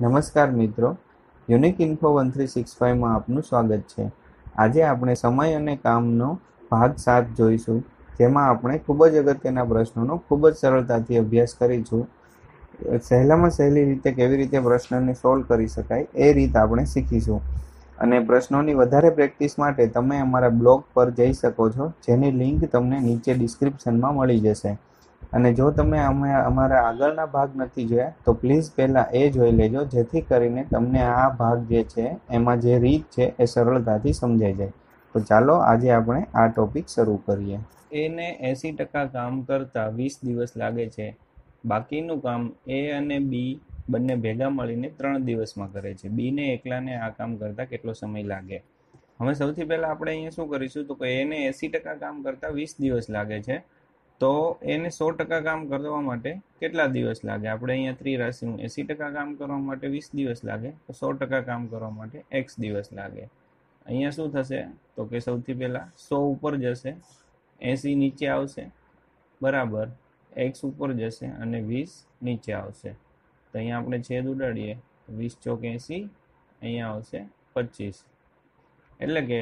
નમસ્કાર મિત્રો unique info one three six ફાઇવમાં આપનું સ્વાગત છે આજે આપણે સમય અને કામનો ભાગ સાત જોઈશું જેમાં આપણે ખૂબ જ અગત્યના પ્રશ્નોનો ખૂબ જ સરળતાથી અભ્યાસ કરીશું સહેલામાં સહેલી રીતે કેવી રીતે પ્રશ્નને સોલ્વ કરી શકાય એ રીત આપણે શીખીશું અને પ્રશ્નોની વધારે પ્રેક્ટિસ માટે તમે અમારા બ્લોગ પર જઈ શકો છો જેની લિંક તમને નીચે ડિસ્ક્રિપ્શનમાં મળી જશે અને જો તમે અમે અમારા આગળના ભાગ નથી જોયા તો પ્લીઝ પહેલાં એ જોઈ લેજો જેથી કરીને તમને આ ભાગ જે છે એમાં જે રીત છે એ સરળતાથી સમજાઈ જાય તો ચાલો આજે આપણે આ ટોપિક શરૂ કરીએ એને એંસી ટકા કામ કરતાં વીસ દિવસ લાગે છે બાકીનું કામ એ અને બી બંને ભેગા મળીને ત્રણ દિવસમાં કરે છે બીને એકલાને આ કામ કરતાં કેટલો સમય લાગે હવે સૌથી પહેલાં આપણે અહીંયા શું કરીશું તો કે એને એંસી ટકા કામ કરતાં વીસ દિવસ લાગે છે તો એને સો ટકા કામ કરવા માટે કેટલા દિવસ લાગે આપણે અહીંયા રાશિનું એંસી ટકા કામ કરવા માટે વીસ દિવસ લાગે તો સો ટકા કામ કરવા માટે એક્સ દિવસ લાગે અહીંયા શું થશે તો કે સૌથી પહેલાં સો ઉપર જશે એંસી નીચે આવશે બરાબર એક્સ ઉપર જશે અને વીસ નીચે આવશે તો અહીંયા આપણે છેદ ઉડાડીએ વીસ ચોક એંસી અહીંયા આવશે પચીસ એટલે કે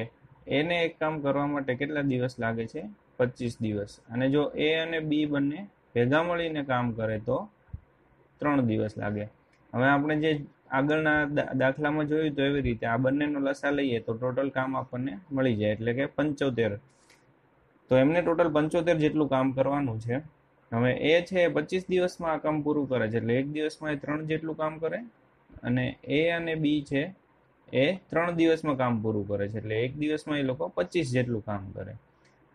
એને એક કામ કરવા માટે કેટલા દિવસ લાગે છે પચીસ દિવસ અને જો એ અને બી બંને ભેગા મળીને કામ કરે તો ત્રણ દિવસ લાગે હવે આપણે જે આગળના દાખલામાં જોયું તો એવી રીતે આ બંનેનો લસા લઈએ તો ટોટલ કામ આપણને મળી જાય એટલે કે પંચોતેર તો એમને ટોટલ પંચોતેર જેટલું કામ કરવાનું છે હવે એ છે પચીસ દિવસમાં આ કામ પૂરું કરે છે એટલે એક દિવસમાં એ ત્રણ જેટલું કામ કરે અને એ અને બી છે એ ત્રણ દિવસમાં કામ પૂરું કરે છે એટલે એક દિવસમાં એ લોકો પચીસ જેટલું કામ કરે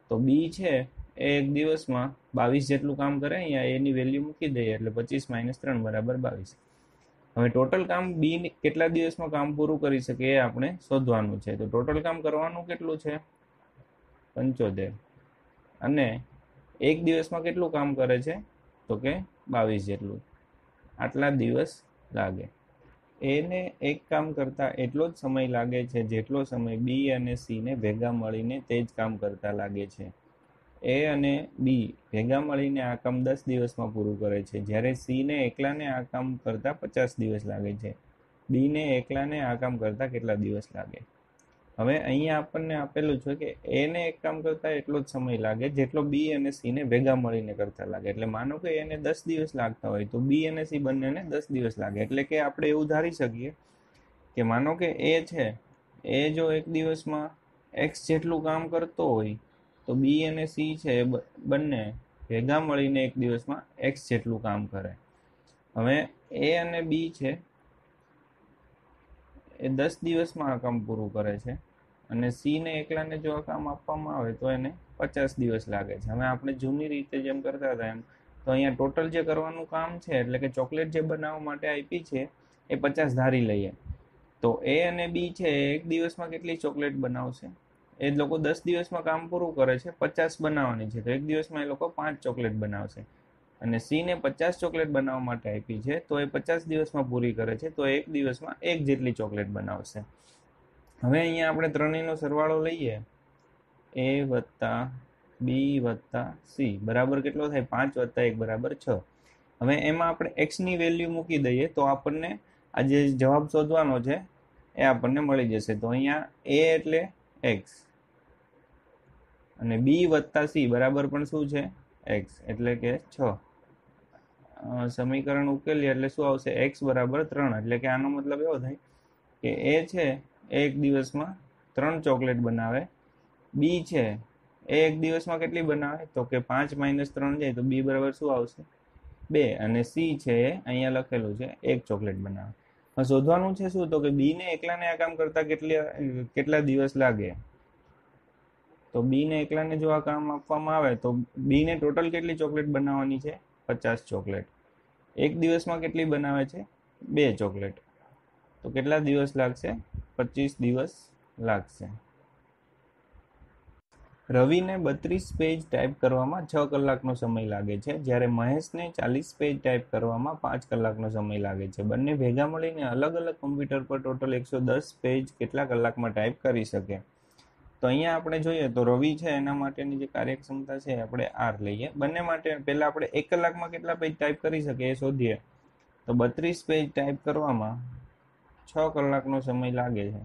તો બી છે એ એક દિવસમાં બાવીસ જેટલું કામ કરે અહીંયા એની વેલ્યુ મૂકી દઈએ એટલે પચીસ માઇનસ ત્રણ બરાબર બાવીસ હવે ટોટલ કામ બી કેટલા દિવસમાં કામ પૂરું કરી શકે એ આપણે શોધવાનું છે તો ટોટલ કામ કરવાનું કેટલું છે પંચોતેર અને એક દિવસમાં કેટલું કામ કરે છે તો કે બાવીસ જેટલું આટલા દિવસ લાગે એને એક કામ કરતાં એટલો જ સમય લાગે છે જેટલો સમય બી અને સીને ભેગા મળીને તે જ કામ કરતા લાગે છે એ અને બી ભેગા મળીને આ કામ દસ દિવસમાં પૂરું કરે છે જ્યારે સીને એકલાને આ કામ કરતાં પચાસ દિવસ લાગે છે બીને એકલાને આ કામ કરતા કેટલા દિવસ લાગે હવે અહીંયા આપણને આપેલું છે કે એને એક કામ કરતા એટલો જ સમય લાગે જેટલો બી અને સીને ભેગા મળીને કરતા લાગે એટલે માનો કે એને દસ દિવસ લાગતા હોય તો બી અને સી બંનેને દસ દિવસ લાગે એટલે કે આપણે એવું ધારી શકીએ કે માનો કે એ છે એ જો એક દિવસમાં એક્સ જેટલું કામ કરતો હોય તો બી અને સી છે એ બંને ભેગા મળીને એક દિવસમાં એક્સ જેટલું કામ કરે હવે એ અને બી છે એ દસ દિવસમાં આ કામ પૂરું કરે છે અને સીને એકલાને જો આ કામ આપવામાં આવે તો એને પચાસ દિવસ લાગે છે હવે આપણે જૂની રીતે જેમ કરતા હતા એમ તો અહીંયા ટોટલ જે કરવાનું કામ છે એટલે કે ચોકલેટ જે બનાવવા માટે આપી છે એ પચાસ ધારી લઈએ તો એ અને બી છે એક દિવસમાં કેટલી ચોકલેટ બનાવશે એ લોકો દસ દિવસમાં કામ પૂરું કરે છે પચાસ બનાવવાની છે તો એક દિવસમાં એ લોકો પાંચ ચોકલેટ બનાવશે અને સીને પચાસ ચોકલેટ બનાવવા માટે આપી છે તો એ પચાસ દિવસમાં પૂરી કરે છે તો એક દિવસમાં એક જેટલી ચોકલેટ બનાવશે હવે અહીંયા આપણે ત્રણેયનો સરવાળો લઈએ એ વત્તા બી વત્તા સી બરાબર કેટલો થાય પાંચ વત્તા એક બરાબર છ હવે એમાં આપણે એક્સની વેલ્યુ મૂકી દઈએ તો આપણને આ જે જવાબ શોધવાનો છે એ આપણને મળી જશે તો અહીંયા એ એટલે એક્સ અને બી વત્તા સી બરાબર પણ શું છે એક્સ એટલે કે છ સમીકરણ ઉકેલીએ એટલે શું આવશે એક્સ બરાબર ત્રણ એટલે કે આનો મતલબ એવો થાય કે એ છે એક દિવસમાં ત્રણ ચોકલેટ બનાવે બી છે એ એક દિવસમાં કેટલી બનાવે તો કે પાંચ માઇનસ ત્રણ જાય તો બી બરાબર શું આવશે બે અને સી છે એ અહીંયા લખેલું છે એક ચોકલેટ બનાવે હવે શોધવાનું છે શું તો કે બીને એકલાને આ કામ કરતા કેટલી કેટલા દિવસ લાગે તો બીને એકલાને જો આ કામ આપવામાં આવે તો બીને ટોટલ કેટલી ચોકલેટ બનાવવાની છે પચાસ ચોકલેટ એક દિવસમાં કેટલી બનાવે છે બે ચોકલેટ તો કેટલા દિવસ લાગશે પચીસ દિવસ લાગશે રવિને બત્રીસ પેજ ટાઈપ કરવામાં છ કલાકનો સમય લાગે છે જ્યારે મહેશને ચાલીસ પેજ ટાઈપ કરવામાં પાંચ કલાકનો સમય લાગે છે બંને ભેગા મળીને અલગ અલગ કોમ્પ્યુટર પર ટોટલ એકસો દસ પેજ કેટલા કલાકમાં ટાઈપ કરી શકે તો અહીંયા આપણે જોઈએ તો રવિ છે એના માટેની જે કાર્યક્ષમતા છે આપણે આર લઈએ બંને માટે પહેલાં આપણે એક કલાકમાં કેટલા પેજ ટાઈપ કરી શકીએ એ શોધીએ તો બત્રીસ પેજ ટાઈપ કરવામાં છ કલાકનો સમય લાગે છે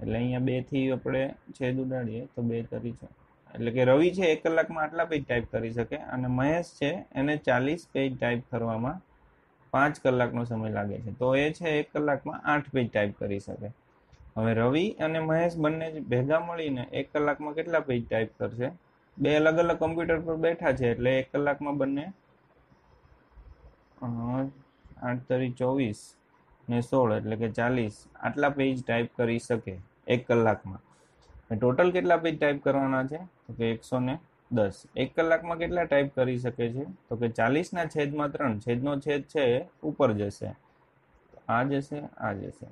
એટલે અહીંયા બેથી આપણે છેદ ઉડાડીએ તો બે તરી છે એટલે કે રવિ છે એક કલાકમાં આટલા પેજ ટાઈપ કરી શકે અને મહેશ છે એને ચાલીસ પેજ ટાઈપ કરવામાં પાંચ કલાકનો સમય લાગે છે તો એ છે એક કલાકમાં આઠ પેજ ટાઈપ કરી શકે હવે રવિ અને મહેશ બંને ભેગા મળીને એક કલાકમાં કેટલા પેજ ટાઈપ કરશે બે અલગ અલગ કમ્પ્યુટર પર બેઠા છે એટલે એક કલાકમાં બંને આઠ તરી ચોવીસ ને સોળ એટલે કે ચાલીસ આટલા પેજ ટાઈપ કરી શકે એક કલાકમાં ટોટલ કેટલા પેજ ટાઈપ કરવાના છે તો કે એકસો ને દસ એક કલાકમાં કેટલા ટાઈપ કરી શકે છે તો કે ચાલીસના છેદમાં ત્રણ છેદનો છેદ છે ઉપર જશે આ જશે આ જશે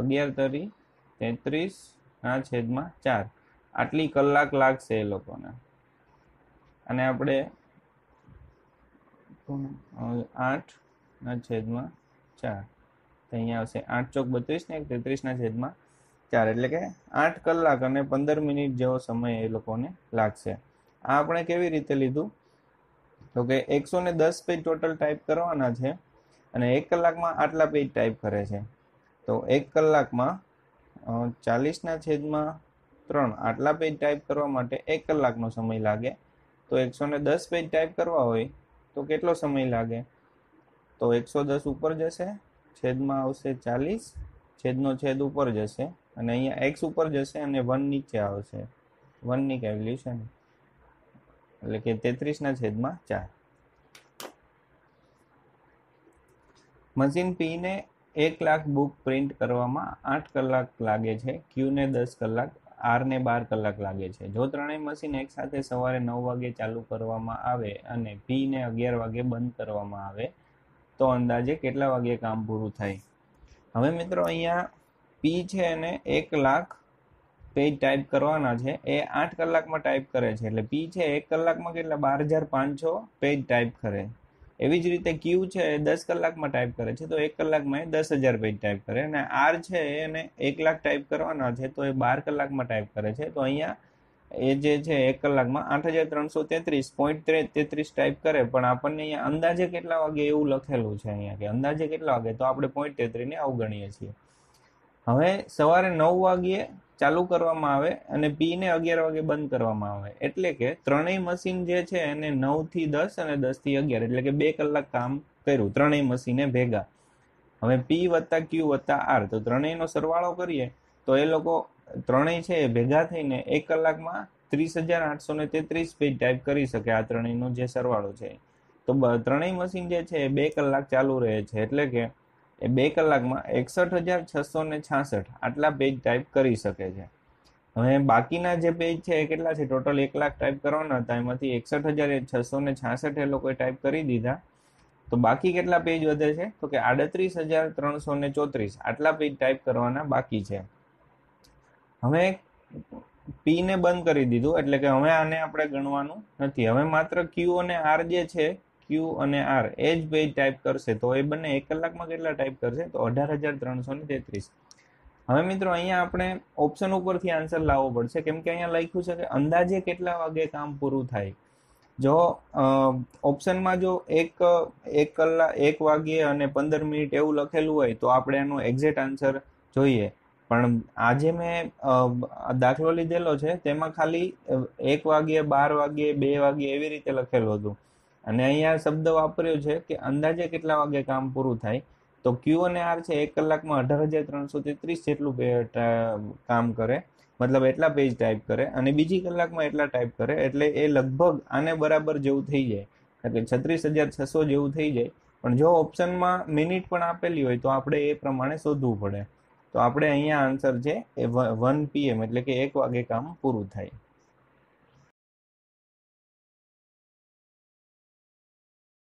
અગિયાર તરી તેત્રીસ તેત્રીસના છેદમાં ચાર આટલી કલાક લાગશે એ લોકોને અને આપણે આઠ આઠના છેદમાં ચાર તો અહીંયા આવશે આઠ ચોક બત્રીસ ને એક તેત્રીસના છેદમાં ચાર એટલે કે આઠ કલાક અને પંદર મિનિટ જેવો સમય એ લોકોને લાગશે આ આપણે કેવી રીતે લીધું તો કે એકસો ને દસ પેજ ટોટલ ટાઈપ કરવાના છે અને એક કલાકમાં આટલા પેજ ટાઈપ કરે છે તો એક કલાકમાં ચાલીસના છેદમાં ત્રણ આટલા પેજ ટાઈપ કરવા માટે એક કલાકનો સમય લાગે તો એકસો ને દસ પેજ ટાઈપ કરવા હોય તો કેટલો સમય લાગે તો એકસો દસ ઉપર જશે છેદમાં આવશે ચાલીસ છેદનો છેદ ઉપર જશે અને અહીંયા એક્સ ઉપર જશે અને વન નીચે આવશે વનની કેવલ્યુ એટલે કે તેત્રીસના છેદમાં ચાર મશીન પીને એક લાખ બુક પ્રિન્ટ કરવામાં આઠ કલાક લાગે છે ક્યુને દસ કલાક આરને બાર કલાક લાગે છે જો ત્રણેય મશીન એકસાથે સવારે નવ વાગે ચાલુ કરવામાં આવે અને પીને અગિયાર વાગે બંધ કરવામાં આવે તો અંદાજે કેટલા વાગે કામ પૂરું થાય હવે મિત્રો અહીંયા પી છે અને એક લાખ પેજ ટાઈપ કરવાના છે એ આઠ કલાકમાં ટાઈપ કરે છે એટલે પી છે એક કલાકમાં કેટલા બાર હજાર પાંચસો પેજ ટાઈપ કરે એવી જ રીતે ક્યુ છે એ દસ કલાકમાં ટાઈપ કરે છે તો એક કલાકમાં એ દસ હજાર પેજ ટાઈપ કરે અને આર છે એને એક લાખ ટાઈપ કરવાના છે તો એ બાર કલાકમાં ટાઈપ કરે છે તો અહીંયા એ જે છે એક કલાકમાં આઠ હજાર ત્રણસો તેત્રીસ પોઈન્ટ તેત્રીસ ટાઈપ કરે પણ આપણને અહીંયા અંદાજે કેટલા વાગે એવું લખેલું છે અહીંયા કે અંદાજે કેટલા વાગે તો આપણે પોઈન્ટ તેત્રીસને અવગણીએ છીએ હવે સવારે નવ વાગ્યે ચાલુ કરવામાં આવે અને પીને અગિયાર વાગે બંધ કરવામાં આવે એટલે કે ત્રણેય મશીન જે છે એને નવથી દસ અને દસથી અગિયાર એટલે કે બે કલાક કામ કર્યું ત્રણેય મશીને ભેગા હવે પી વત્તા ક્યુ વત્તા આર તો ત્રણેયનો સરવાળો કરીએ તો એ લોકો ત્રણેય છે એ ભેગા થઈને એક કલાકમાં ત્રીસ હજાર આઠસો ને તેત્રીસ પેજ ટાઈપ કરી શકે આ ત્રણેયનો જે સરવાળો છે તો ત્રણેય મશીન જે છે એ બે કલાક ચાલુ રહે છે એટલે કે એ બે કલાકમાં એકસઠ હજાર છસો ને છાસઠ આટલા પેજ ટાઈપ કરી શકે છે હવે બાકીના જે પેજ છે એ કેટલા છે ટોટલ એક લાખ ટાઈપ કરવાના હતા એમાંથી એકસઠ હજાર છસો ને છાસઠ એ લોકોએ ટાઈપ કરી દીધા તો બાકી કેટલા પેજ વધે છે તો કે આડત્રીસ હજાર ત્રણસો ને ચોત્રીસ આટલા પેજ ટાઈપ કરવાના બાકી છે હવે પી ને બંધ કરી દીધું એટલે કે હવે આને આપણે ગણવાનું નથી હવે માત્ર ક્યુ અને આર જે છે ક્યુ અને આર એ જ પેજ ટાઈપ કરશે તો એ બંને એક કલાકમાં કેટલા ટાઈપ કરશે તો અઢાર હજાર ત્રણસો ને તેત્રીસ હવે મિત્રો અહીંયા આપણે ઓપ્શન ઉપરથી આન્સર લાવવો પડશે કેમ કે અહીંયા લખ્યું છે કે અંદાજે કેટલા વાગે કામ પૂરું થાય જો ઓપ્શનમાં જો એક એક કલાક એક વાગ્યે અને પંદર મિનિટ એવું લખેલું હોય તો આપણે એનો એક્ઝેક્ટ આન્સર જોઈએ પણ આજે મેં દાખલો લીધેલો છે તેમાં ખાલી એક વાગ્યે બાર વાગ્યે બે વાગ્યે એવી રીતે લખેલું હતું અને અહીંયા શબ્દ વાપર્યો છે કે અંદાજે કેટલા વાગે કામ પૂરું થાય તો ક્યુ અને આર છે એક કલાકમાં અઢાર હજાર ત્રણસો તેત્રીસ જેટલું કામ કરે મતલબ એટલા પેજ ટાઈપ કરે અને બીજી કલાકમાં એટલા ટાઈપ કરે એટલે એ લગભગ આને બરાબર જેવું થઈ જાય એટલે કે છત્રીસ હજાર છસો જેવું થઈ જાય પણ જો ઓપ્શનમાં મિનિટ પણ આપેલી હોય તો આપણે એ પ્રમાણે શોધવું પડે તો આપણે અહીંયા આન્સર છે એ વન પીએમ એટલે કે એક વાગે કામ પૂરું થાય